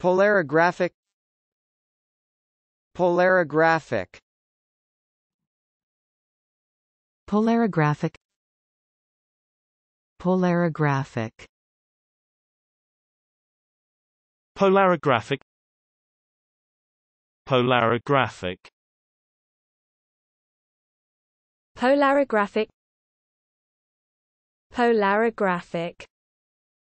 Polarographic Polarographic Polarographic Polarographic Polarographic Polarographic Polarographic Polarographic